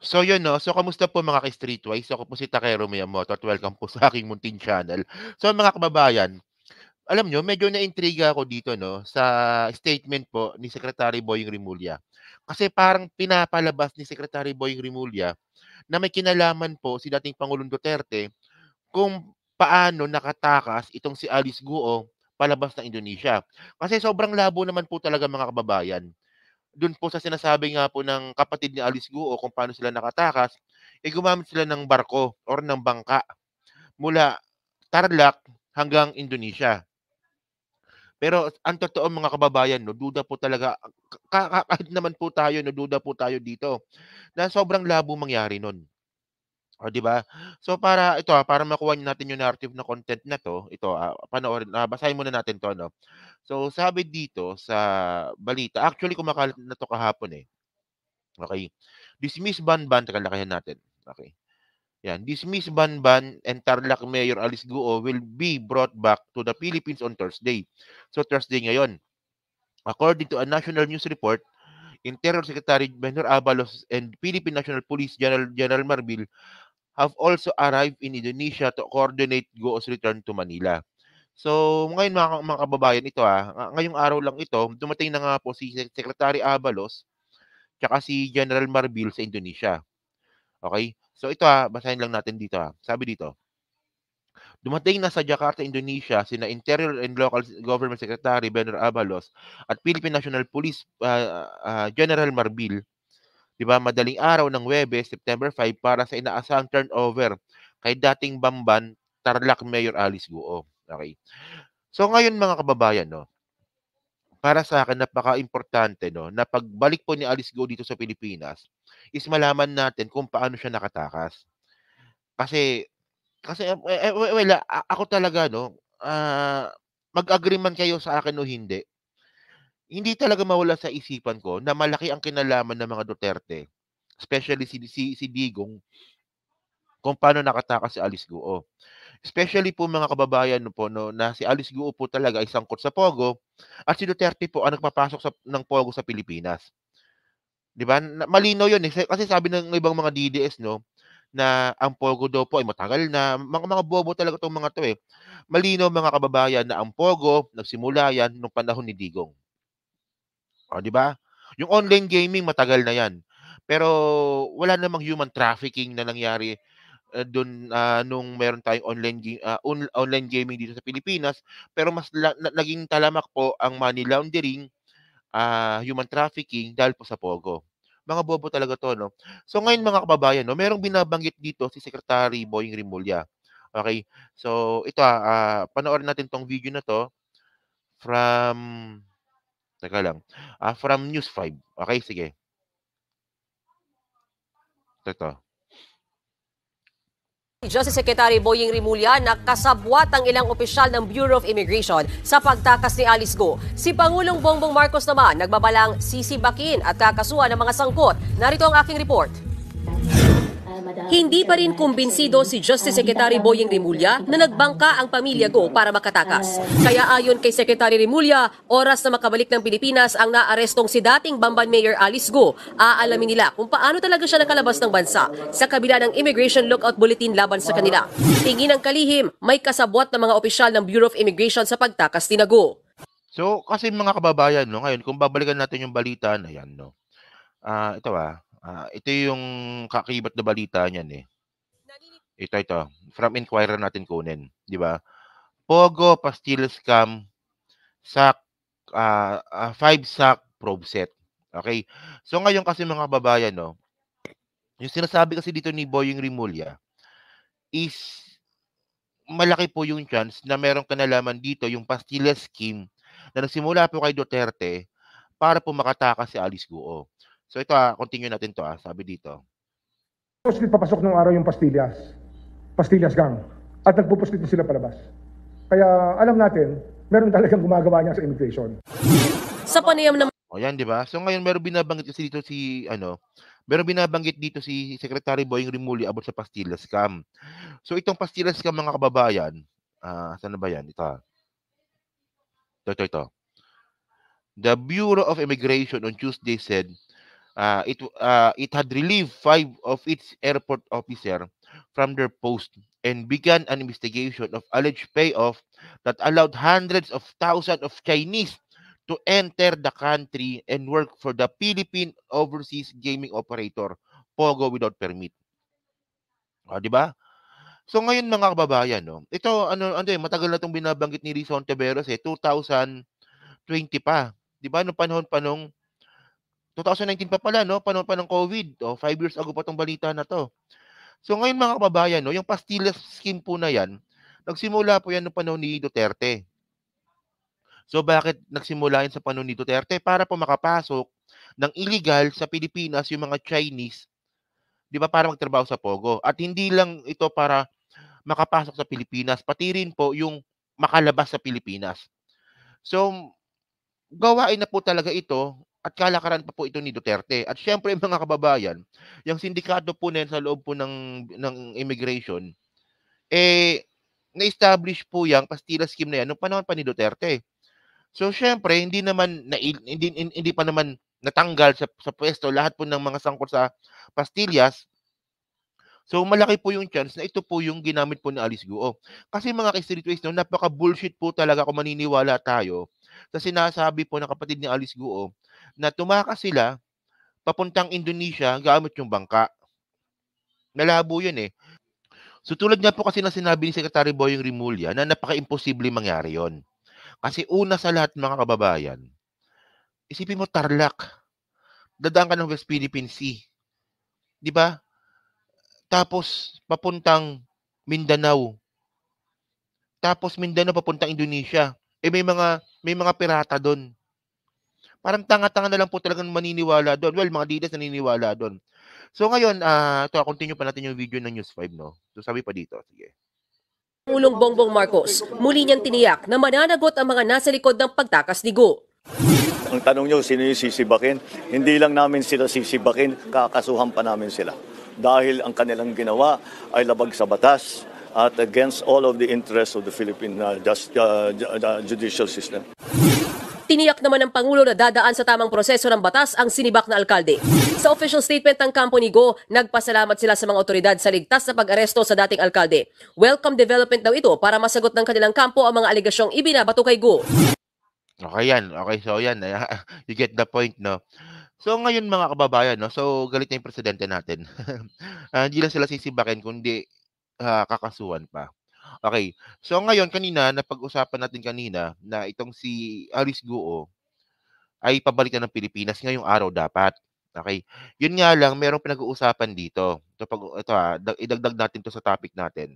So yun no, so kamusta po mga ka-streetwise? Ako po si Takero Miyamoto at welcome po sa aking munting Channel. So mga kababayan, alam nyo, medyo naintriga ako dito no sa statement po ni Secretary Boying Rimulya. Kasi parang pinapalabas ni Secretary Boying Rimulya na may kinalaman po si dating Pangulong Duterte kung paano nakatakas itong si Alice Guo palabas ng Indonesia. Kasi sobrang labo naman po talaga mga kababayan doon po sa sinasabi nga po ng kapatid ni Alice Guo kung paano sila nakatakas, eh gumamit sila ng barko or ng bangka mula Tarlac hanggang Indonesia. Pero ang totoo mga kababayan, no, duda po talaga, kahit naman po tayo, no, duda po tayo dito, na sobrang labo mangyari nun. Oh, 'di ba? So para ito ah, para makuha natin yung narrative na content na 'to, ito ah, panoorin ah, basahin muna natin 'to ano. So sabi dito sa balita, actually kumakalat na 'to kahapon eh. Okay. Dismiss Banban, kakalakihan natin. Okay. Yan, dismiss Banban and Tarlac Mayor Alice Guo will be brought back to the Philippines on Thursday. So Thursday ngayon. According to a national news report, Interior Secretary Benor Abalos and Philippine National Police General General Marbil have also arrived in Indonesia to coordinate Go's return to Manila. So, ngayon mga, mga kababayan, ito ha, ah, ngayong araw lang ito, dumating na nga po si Secretary Abalos tsaka si General Marbil sa Indonesia. Okay? So, ito ha, ah, basahin lang natin dito ha. Ah. Sabi dito, Dumating na sa Jakarta, Indonesia, sina Interior and Local Government Secretary Benner Abalos at Philippine National Police uh, uh, General Marbil 'di ba? Madaling araw ng Webes, September 5 para sa inaasahang turnover kay dating Bamban Tarlac Mayor Alice Guo. Okay. So ngayon mga kababayan, no, para sa akin napaka-importante no na pagbalik po ni Alice Go dito sa Pilipinas is malaman natin kung paano siya nakatakas. Kasi kasi eh, eh well, ako talaga no uh, mag-agree man kayo sa akin o hindi hindi talaga mawala sa isipan ko na malaki ang kinalaman ng mga Duterte, especially si, si, si Digong, kung paano nakatakas si Alice Guo. Especially po mga kababayan po no, na si Alice Guo po talaga ay sangkot sa Pogo at si Duterte po ang nagpapasok sa, ng Pogo sa Pilipinas. 'Di ba? Malino 'yon eh. kasi sabi ng ibang mga DDS no na ang Pogo daw po ay matagal na mga mga bobo talaga tong mga to eh. Malino mga kababayan na ang Pogo nagsimula yan nung panahon ni Digong. O, di ba? Yung online gaming, matagal na yan. Pero wala namang human trafficking na nangyari uh, eh, doon uh, ah, nung meron tayong online uh, on- online gaming dito sa Pilipinas pero mas la- na- naging talamak po ang money laundering uh, human trafficking dahil po sa pogo mga bobo talaga to no so ngayon mga kababayan no merong binabanggit dito si Secretary Boying Rimulya okay so ito uh, panoorin natin tong video na to from Teka lang. Ah, from News 5. Okay, sige. Ito. Justice Secretary Boying Rimulya nakasabwat ang ilang opisyal ng Bureau of Immigration sa pagtakas ni Alice Go. Si Pangulong Bongbong Marcos naman nagbabalang sisibakin at kakasuhan ng mga sangkot. Narito ang aking report. Hindi pa rin kumbinsido si Justice Secretary Boying Rimulya na nagbangka ang pamilya Go para makatakas. Kaya ayon kay Secretary Rimulya, oras na makabalik ng Pilipinas ang naarestong si dating Bamban Mayor Alice Go. Aalamin nila kung paano talaga siya nakalabas ng bansa sa kabila ng Immigration Lookout Bulletin laban sa kanila. Tingin ng kalihim, may kasabwat ng mga opisyal ng Bureau of Immigration sa pagtakas ni Go. So, kasi mga kababayan, no, ngayon, kung babalikan natin yung balita na no, uh, ito ah, Ah, ito yung kakibat na balita niyan eh. Ito, ito. From Inquirer natin kunin. Di ba? Pogo, pastil scam, sack, uh, ah, uh, ah, five sack probe set. Okay? So ngayon kasi mga babayan, no, yung sinasabi kasi dito ni Boying Rimulya is malaki po yung chance na meron ka nalaman dito yung pastillas scheme na nagsimula po kay Duterte para po makatakas si Alice Guo. So ito ah, continue natin to ah, sabi dito. Tapos papasok ng araw yung pastillas. Pastillas gang. At nagpupustit na sila palabas. Kaya alam natin, meron talagang gumagawa niya sa immigration. Sa panayam naman... O yan, di ba? So ngayon, meron binabanggit kasi dito si, ano, meron binabanggit dito si Secretary Boying Rimuli about sa pastillas scam. So itong pastillas scam, mga kababayan, ah, uh, saan ba yan? Ito. Ah. Ito, ito, ito. The Bureau of Immigration on Tuesday said Uh, it, uh, it had relieved five of its airport officer from their post and began an investigation of alleged payoff that allowed hundreds of thousands of Chinese to enter the country and work for the Philippine Overseas Gaming Operator, POGO without permit. O, ah, di ba? So ngayon mga kababayan, no, ito ano ano eh, matagal na 'tong binabanggit ni Rizon Taveros eh, 2020 pa. 'Di ba no panahon pa nung 2019 pa pala, no? Panahon pa ng COVID. O, oh, five years ago pa tong balita na to. So ngayon mga kababayan, no, yung pastillas scheme po na yan, nagsimula po yan noong panahon ni Duterte. So bakit nagsimula yan sa panahon ni Duterte? Para po makapasok ng illegal sa Pilipinas yung mga Chinese, di ba, para magtrabaho sa Pogo. At hindi lang ito para makapasok sa Pilipinas, pati rin po yung makalabas sa Pilipinas. So, gawain na po talaga ito at kalakaran pa po ito ni Duterte. At syempre mga kababayan, yung sindikato po na sa loob po ng, ng immigration, eh, na-establish po yung pastila scheme na yan noong panahon pa ni Duterte. So syempre, hindi naman na, hindi, hindi pa naman natanggal sa, sa pwesto lahat po ng mga sangkot sa pastillas. So malaki po yung chance na ito po yung ginamit po ni Alice Guo. Kasi mga ka-streetways, no, napaka-bullshit po talaga kung maniniwala tayo sa sinasabi po ng kapatid ni Alice Guo na tumakas sila papuntang Indonesia gamit yung bangka. Malabo yun eh. So tulad nga po kasi na sinabi ni Secretary Boyong Rimulya na napaka-imposible mangyari yon. Kasi una sa lahat mga kababayan, isipin mo Tarlac, dadaan ka ng West Philippine Sea. Di ba? Tapos papuntang Mindanao. Tapos Mindanao papuntang Indonesia. Eh may mga may mga pirata doon. Parang tanga-tanga na lang po talaga maniniwala doon. Well, mga dealers naniniwala doon. So ngayon, uh, ah, to ah, continue pa natin yung video ng News 5, no? So sabi pa dito, sige. Pangulong Bongbong Marcos, muli niyang tiniyak na mananagot ang mga nasa likod ng pagtakas ni Go. Ang tanong niyo, sino yung sisibakin? Hindi lang namin sila sisibakin, kakasuhan pa namin sila. Dahil ang kanilang ginawa ay labag sa batas at against all of the interests of the Philippine uh, just, uh, judicial system tiniyak naman ng Pangulo na dadaan sa tamang proseso ng batas ang sinibak na alkalde. Sa official statement ng kampo ni Go, nagpasalamat sila sa mga otoridad sa ligtas na pag-aresto sa dating alkalde. Welcome development daw ito para masagot ng kanilang kampo ang mga aligasyong ibinabato kay Go. Okay yan. Okay, so yan. You get the point, no? So ngayon mga kababayan, no? So galit na yung presidente natin. uh, hindi lang sila sisibakin, kundi uh, kakasuhan pa. Okay. So ngayon kanina napag-usapan natin kanina na itong si Alice Guo ay pabalik ng Pilipinas ngayong araw dapat. Okay. Yun nga lang, merong pinag-uusapan dito. Ito, pag, ito ha, ah, idagdag natin to sa topic natin.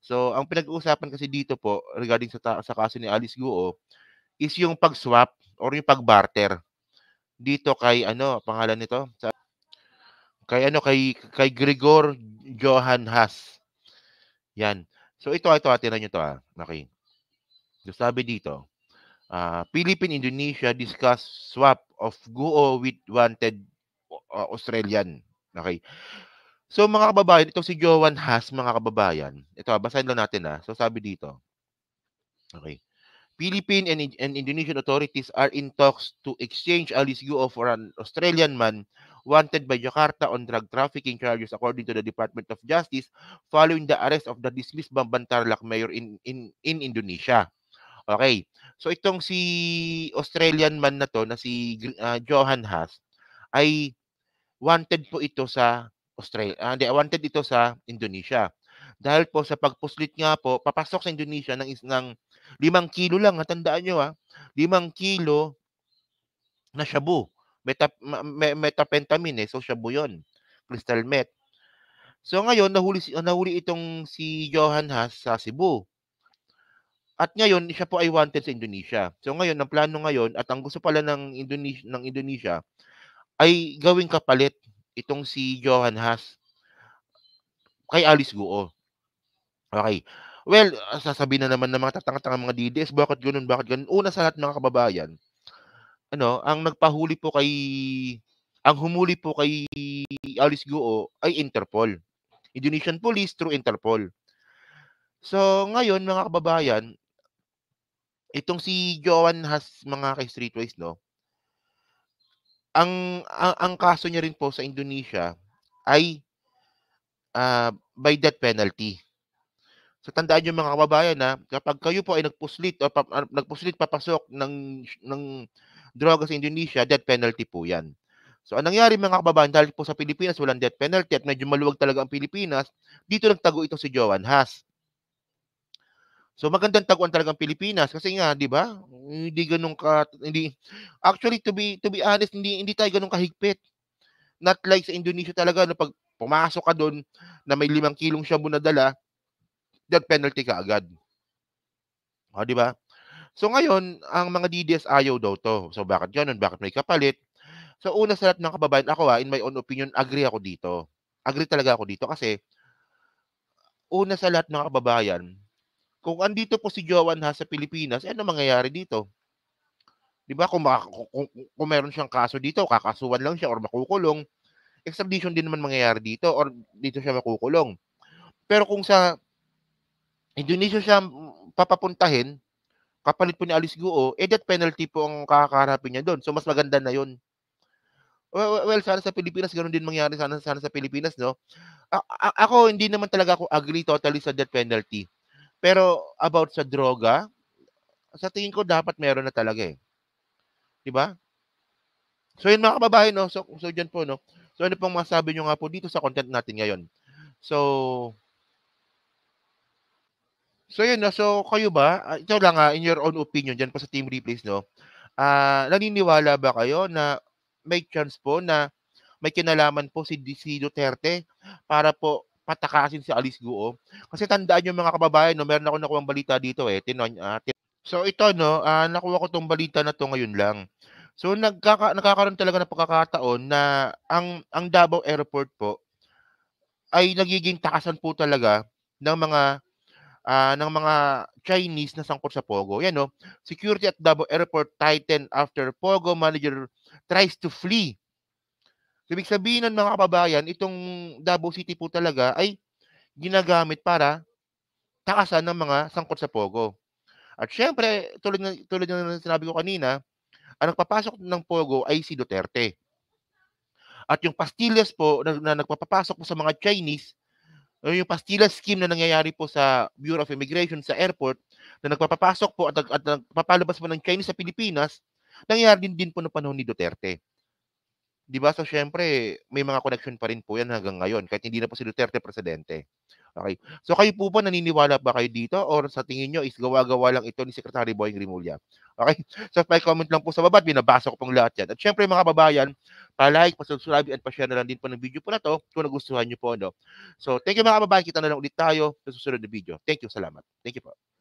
So, ang pinag-uusapan kasi dito po regarding sa, sa kaso ni Alice Guo is yung pag-swap or yung pag-barter dito kay ano, pangalan nito? Sa, kay ano, kay, kay Gregor Johan Haas. Yan. So ito, ito, ah, tinan nyo ito. Ah. Okay. Ah. So sabi dito, uh, Philippine-Indonesia discuss swap of Guo with wanted uh, Australian. Okay. So mga kababayan, ito si Joan Has, mga kababayan. Ito, basahin lang natin ha. So sabi dito. Okay. Philippine and, and Indonesian authorities are in talks to exchange Alice Guo for an Australian man wanted by Jakarta on drug trafficking charges according to the Department of Justice following the arrest of the dismissed Bambantarlak mayor in, in, in Indonesia. Okay. So itong si Australian man na to na si uh, Johan Haas ay wanted po ito sa Australia. Uh, they wanted ito sa Indonesia. Dahil po sa pagpuslit nga po, papasok sa Indonesia ng, ng limang kilo lang, tandaan nyo ha, ah, limang kilo na shabu metapentamine eh, so siya buyon Crystal meth. So ngayon, nahuli, nahuli itong si Johan Haas sa Cebu. At ngayon, siya po ay wanted sa Indonesia. So ngayon, ang plano ngayon at ang gusto pala ng Indonesia, ng Indonesia ay gawing kapalit itong si Johan Haas kay Alice Guo. Okay. Well, sasabihin na naman ng mga tatangatang mga DDS, bakit ganoon bakit ganoon Una sa lahat mga kababayan, ano, ang nagpahuli po kay ang humuli po kay Alice Guo ay Interpol. Indonesian Police through Interpol. So, ngayon mga kababayan, itong si Joan has mga kay Streetways, no? Ang, ang ang kaso niya rin po sa Indonesia ay uh, by death penalty. So tandaan niyo mga kababayan na kapag kayo po ay nagpuslit o pa, ah, nagpuslit papasok ng ng droga sa Indonesia, death penalty po yan. So, anong nangyari mga kababayan, dahil po sa Pilipinas walang death penalty at medyo maluwag talaga ang Pilipinas, dito nagtago itong si Johan Haas. So magandang taguan talaga ang Pilipinas kasi nga, 'di ba? Hindi ganun ka hindi actually to be to be honest, hindi hindi tayo ganun kahigpit. Not like sa Indonesia talaga na pag pumasok ka doon na may limang kilong shabu na dala, death penalty ka agad. O, 'di ba? So ngayon, ang mga DDS ayaw daw to. So bakit ganun? Bakit may kapalit? So una sa lahat ng kababayan, ako ha, ah, in my own opinion, agree ako dito. Agree talaga ako dito kasi una sa lahat ng kababayan, kung andito po si Jowan ha sa Pilipinas, ano mangyayari dito? 'Di ba? Kung, kung, kung meron siyang kaso dito, kakasuhan lang siya or makukulong. Extradition din naman mangyayari dito or dito siya makukulong. Pero kung sa Indonesia siya papapuntahin, kapalit po ni Alice Guo, oh, eh death penalty po ang kakaharapin niya doon. So mas maganda na 'yon. Well, well, sana sa Pilipinas ganun din mangyari sana sana sa Pilipinas, no. A- ako hindi naman talaga ako agree totally sa death penalty. Pero about sa droga, sa tingin ko dapat meron na talaga eh. 'Di ba? So yun mga kababayan, no. So so diyan po, no. So ano pong masabi niyo nga po dito sa content natin ngayon? So So yun, so kayo ba, ah, ito lang ha, ah, in your own opinion, dyan po sa team replays, no? Uh, naniniwala ba kayo na may chance po na may kinalaman po si, si Duterte para po patakasin si Alice Guo. Kasi tandaan yung mga kababayan, no, meron ako nakuha balita dito eh. Tinon, uh, tin- so ito, no, uh, nakuha ko tong balita na to ngayon lang. So nagkaka- nagkakaroon talaga ng pagkakataon na ang, ang Davao Airport po ay nagiging takasan po talaga ng mga uh, ng mga Chinese na sangkot sa Pogo. Yan no, security at Davao Airport tightened after Pogo manager tries to flee. So, ibig sabihin ng mga kababayan, itong Davao City po talaga ay ginagamit para takasan ng mga sangkot sa Pogo. At syempre, tulad ng, tulad ng sinabi ko kanina, ang nagpapasok ng Pogo ay si Duterte. At yung pastillas po na, na nagpapapasok po sa mga Chinese yung pastila scheme na nangyayari po sa Bureau of Immigration sa airport na nagpapapasok po at, at nagpapalabas po ng Chinese sa Pilipinas, nangyayari din, din po ng panahon ni Duterte. 'Di ba? So syempre, may mga connection pa rin po 'yan hanggang ngayon kahit hindi na po si Duterte presidente. Okay. So kayo po po naniniwala ba kayo dito or sa tingin nyo is gawa-gawa lang ito ni Secretary Boying Rimulya? Okay? So may comment lang po sa baba at binabasa ko pong lahat yan. At syempre mga kababayan, pa-like, pa-subscribe at pa-share na lang din po ng video po na to kung nagustuhan nyo po. No? So thank you mga kababayan. Kita na lang ulit tayo sa susunod na video. Thank you. Salamat. Thank you po.